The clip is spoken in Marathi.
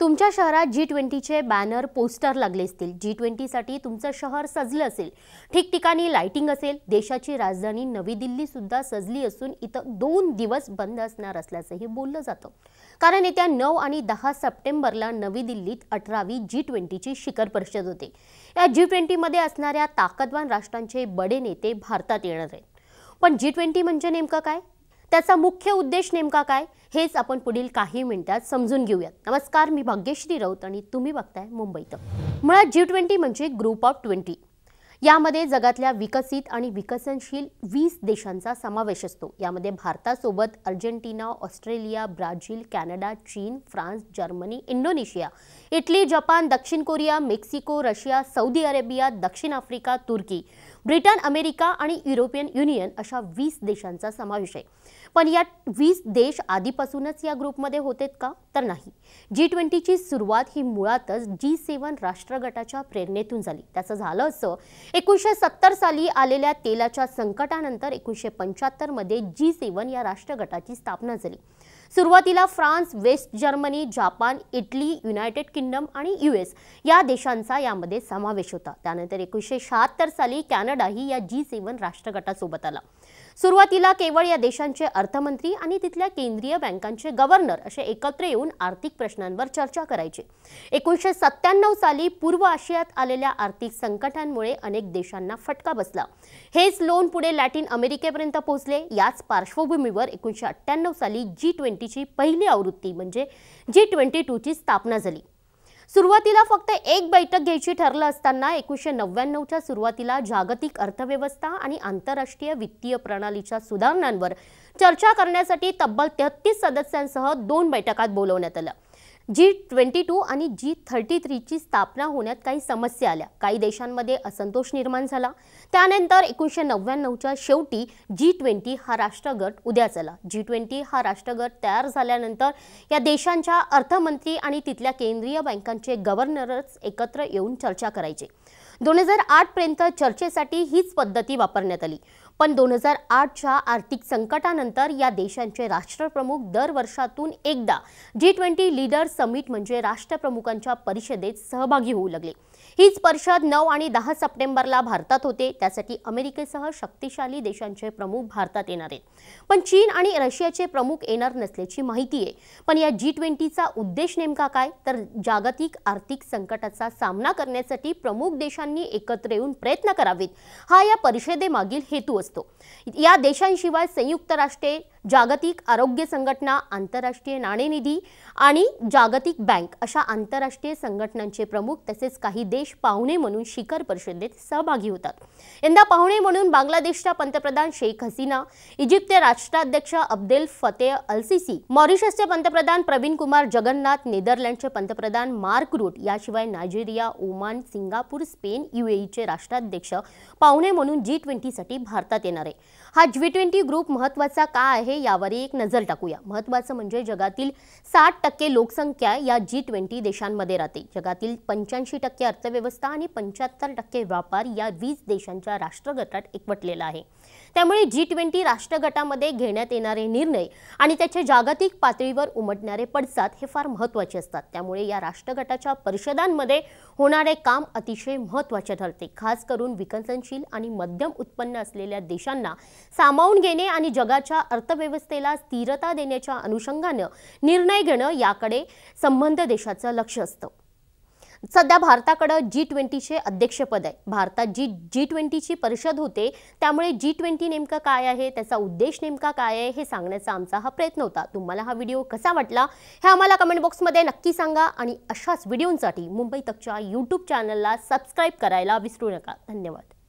तुमच्या शहरात जी ट्वेंटीचे बॅनर पोस्टर लागले असतील जी ट्वेंटीसाठी तुमचं शहर सजलं असेल ठिकठिकाणी लाईटिंग असेल देशाची राजधानी नवी दिल्लीसुद्धा सजली असून इथं दोन दिवस बंद असणार असल्याचंही बोललं जातं कारण येत्या नऊ आणि दहा सप्टेंबरला नवी दिल्लीत अठरावी जी ट्वेंटीची शिखर परिषद होते या जी ट्वेंटीमध्ये असणाऱ्या ताकदवान राष्ट्रांचे बडे नेते भारतात येणार आहेत पण जी ट्वेंटी म्हणजे नेमकं काय त्याचा मुख्य उद्देश नेमका काय हेच आपण पुढील काही मिनिटात समजून घेऊयात नमस्कार मी भाग्यश्री राऊत आणि तुम्ही बघताय मुंबईत मुळात जी ट्वेंटी म्हणजे ग्रुप ऑफ ट्वेंटी यामध्ये जगातल्या विकसित आणि विकसनशील वीस देशांचा समावेश असतो यामध्ये भारतासोबत अर्जेंटिना ऑस्ट्रेलिया ब्राझील कॅनडा चीन France Germany Indonesia Italy Japan दक्षिण Korea Mexico Russia Saudi Arabia दक्षिण आफ्रिका तुर्की ब्रिटन अमेरिका आणि युरोपियन युनियन अशा वीस देशांचा समावेश आहे पण या वीस देश आधीपासूनच या ग्रुपमध्ये होते का तर नाही जी ट्वेंटीची सुरुवात ही मुळातच जी सेवन राष्ट्रगटाच्या प्रेरणेतून झाली त्याचं झालं असं एकोणीसशे सत्तर साली आलेल्या तेलाच्या संकटानंतर एकोणीसशे पंच्याहत्तरमध्ये जी सेवन या राष्ट्रगटाची स्थापना झाली सुरुवातीला France West Germany Japan, Italy United Kingdom आणि यू एस या देशांचा यामध्ये समावेश होता त्यानंतर एकोणीसशे शहात्तर साली ही या जी सेवन राष्ट्रगटासोबत आला सुरुवातीला केवळ या देशांचे अर्थमंत्री आणि तिथल्या केंद्रीय बँकांचे गव्हर्नर असे एकत्र येऊन आर्थिक प्रश्नांवर चर्चा करायचे एकोणीसशे सत्त्याण्णव साली पूर्व आशियात आलेल्या आर्थिक संकटांमुळे अनेक देशांना फटका बसला हेच लोन पुढे लॅटिन अमेरिकेपर्यंत पोहोचले याच पार्श्वभूमीवर एकोणीशे अठ्ठ्याण्णव साली जी ट्वेंटीची पहिली आवृत्ती म्हणजे जी ट्वेंटी टूची स्थापना झाली सुरुवातीला फक्त एक बैठक घ्यायची ठरलं असताना एकोणीसशे नव्याण्णवच्या सुरुवातीला जागतिक अर्थव्यवस्था आणि आंतरराष्ट्रीय वित्तीय प्रणालीच्या सुधारणांवर चर्चा करण्यासाठी तब्बल तेहत्तीस सदस्यांसह दोन बैठकात बोलवण्यात आलं जी ट्वेंटी टू आणि जी थर्टी थ्रीची स्थापना होण्यात काही समस्या आल्या काही देशांमध्ये असंतोष निर्माण झाला त्यानंतर एकोणीसशे नव्याण्णवच्या शेवटी जी ट्वेंटी हा राष्ट्रगट उद्या आला जी ट्वेंटी हा राष्ट्रगट तयार झाल्यानंतर या देशांच्या अर्थमंत्री आणि तिथल्या केंद्रीय बँकांचे गव्हर्नरच एकत्र येऊन चर्चा करायचे दोन हजार आठपर्यंत चर्चेसाठी हीच पद्धती वापरण्यात आली पण दोन हजार आठच्या आर्थिक संकटानंतर या देशांचे राष्ट्रप्रमुख दर वर्षातून एकदा जी ट्वेंटी लीडर समिट म्हणजे राष्ट्रप्रमुखांच्या परिषदेत सहभागी होऊ लागले हीच परिषद नऊ आणि दहा सप्टेंबरला भारतात होते त्यासाठी अमेरिकेसह शक्तिशाली देशांचे प्रमुख भारतात येणार आहेत पण चीन आणि रशियाचे प्रमुख येणार नसल्याची माहिती आहे पण या जी ट्वेंटीचा उद्देश नेमका काय तर जागतिक आर्थिक संकटाचा सामना करण्यासाठी प्रमुख देशांनी देशांनी एकत्र येऊन प्रयत्न करावेत हा या परिषदेमागील हेतू असतो या देशांशिवाय संयुक्त राष्ट्रे जागतिक आरोग्य संघटना आंतरराष्ट्रीय नाणेनिधी आणि जागतिक बँक अशा आंतरराष्ट्रीय संघटनांचे प्रमुख तसेच काही देश पाहुणे म्हणून शिखर परिषदेत सहभागी होतात यंदा पाहुणे म्हणून बांगलादेशच्या पंतप्रधान शेख हसीना इजिप्तचे राष्ट्राध्यक्ष अब्देल फतेह अलसिसी मॉरिशसचे पंतप्रधान प्रवीण कुमार जगन्नाथ नेदरलँडचे पंतप्रधान मार्क रूट याशिवाय नायजेरिया ओमान सिंगापूर स्पेन युएईचे राष्ट्राध्यक्ष पाहुणे म्हणून जी ट्वेंटीसाठी भारतात येणार आहे हा जी ट्वेंटी ग्रुप महत्वाचा का आहे आहे एक नजर टाकूया महत्वाचं म्हणजे जगातील साठ टक्के लोकसंख्या या जी ट्वेंटी देशांमध्ये राहते जगातील पंच्याऐंशी टक्के अर्थव्यवस्था आणि पंच्याहत्तर टक्के व्यापार या वीस देशांच्या राष्ट्रगटात एकवटलेला आहे त्यामुळे जी ट्वेंटी राष्ट्रगटामध्ये घेण्यात येणारे निर्णय आणि त्याचे जागतिक पातळीवर उमटणारे पडसाद हे फार महत्त्वाचे असतात त्यामुळे या राष्ट्रगटाच्या परिषदांमध्ये होणारे काम अतिशय महत्वाचे ठरते खास करून विकसनशील आणि मध्यम उत्पन्न असलेल्या देशांना सामावून घेणे आणि जगाच्या अर्थ अर्थव्यवस्थेला स्थिरता देण्याच्या अनुषंगानं निर्णय घेणं याकडे संबंध देशाचं लक्ष असतं सध्या भारताकडं जी ट्वेंटीचे अध्यक्षपद आहे भारतात जी जी ट्वेंटीची परिषद होते त्यामुळे जी ट्वेंटी नेमकं काय आहे त्याचा उद्देश नेमका काय आहे हे सांगण्याचा आमचा हा प्रयत्न होता तुम्हाला हा व्हिडिओ कसा वाटला हे आम्हाला कमेंट बॉक्समध्ये नक्की सांगा आणि अशाच व्हिडिओंसाठी मुंबई तकच्या यूट्यूब चॅनलला सबस्क्राईब करायला विसरू नका धन्यवाद